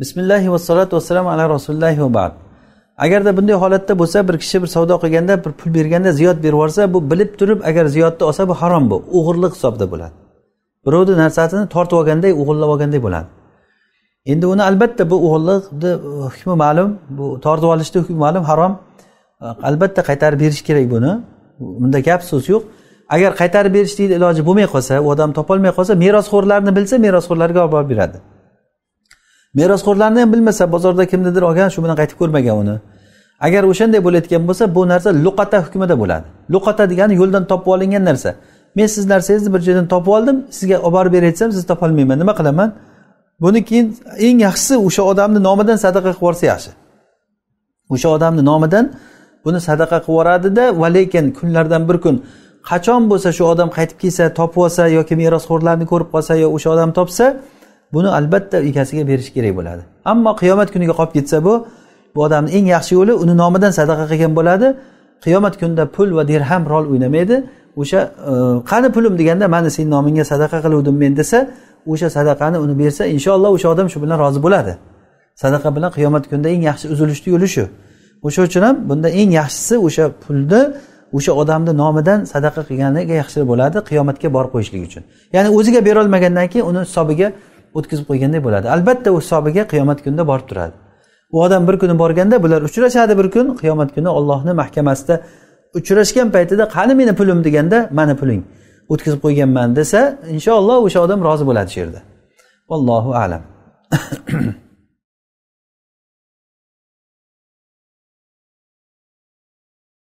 bismillahi vassalotu vassalam ala rasulillahi va ba'd agarda bunday holatda bo'lsa bir kishi bir savdo qilganda bir pul berganda ziyod berib yuborsa bu bilib turib agar ziyodni olsa bu harom bu o'g'irlik hisobida bo'ladi birovni narsasini tortib olganday o'g'irlab olganday bo'ladi endi uni albatta bu o'g'irlikni uh, hukmi ma'lum bu tortib olishni hukmi ma'lum harom uh, albatta qaytarib berish kerak buni bunda gap so'z yo'q agar qaytarib berishni iloji bo'lmay qolsa u odam topolmay qolsa merosxo'rlarni bilsa merosxo'rlarga olib borib beradi merosxo'rlarni ham bilmasa bozorda kimnidir olgan shu bilan qaytib ko'rmagan uni agar o'shanday bo'layotgan bo'lsa bu narsa luqata hukmida bo'ladi luqata degani yo'ldan topib olingan narsa men siz narsangizni bir joydan topib oldim sizga olib borib desam siz topolmayman nima qilaman buni keyin eng yaxshisi o'sha odamni nomidan sadaqa qilib yuborsa yaxshi o'sha odamni nomidan buni sadaqa qilib yuboradida va lekin kunlardan bir kun qachon bo'lsa shu odam qaytib kelsa topib olsa yoki merosxo'rlarni ko'rib qolsa yo o'sha odam topsa buni albatta egasiga berish kerak bo'ladi ammo qiyomat kuniga qolib ketsa bu bu odamni eng yaxshi yo'li uni nomidan sadaqa qilgan bo'ladi qiyomat kunida pul va dirham rol o'ynamaydi o'sha e, qani pulim deganda mana seni nomingga sadaqa qiluvdim men desa o'sha sadaqani uni bersa inshaalloh o'sha odam shu bilan rozi bo'ladi sadaqa bilan qiyomat kunida eng yaxshi uzilishni yo'li shu o'sha uchun ham bunda eng yaxshisi o'sha pulni o'sha odamni nomidan sadaqa qilganiga yaxshi bo'ladi qiyomatga borib qo'yishlik uchun ya'ni o'ziga berolmagandan keyin uni hisobiga o'tkazib qo'yganday bo'ladi albatta u hisobiga qiyomat kunida borib turadi u odam bir kuni borganda bular uchrashadi bir kun qiyomat kuni ollohni mahkamasida uchrashgan paytida qani meni pulim deganda mani puling o'tkazib qo'yganman desa inshaalloh o'sha odam rozi bo'ladi shu yerda vallohu alam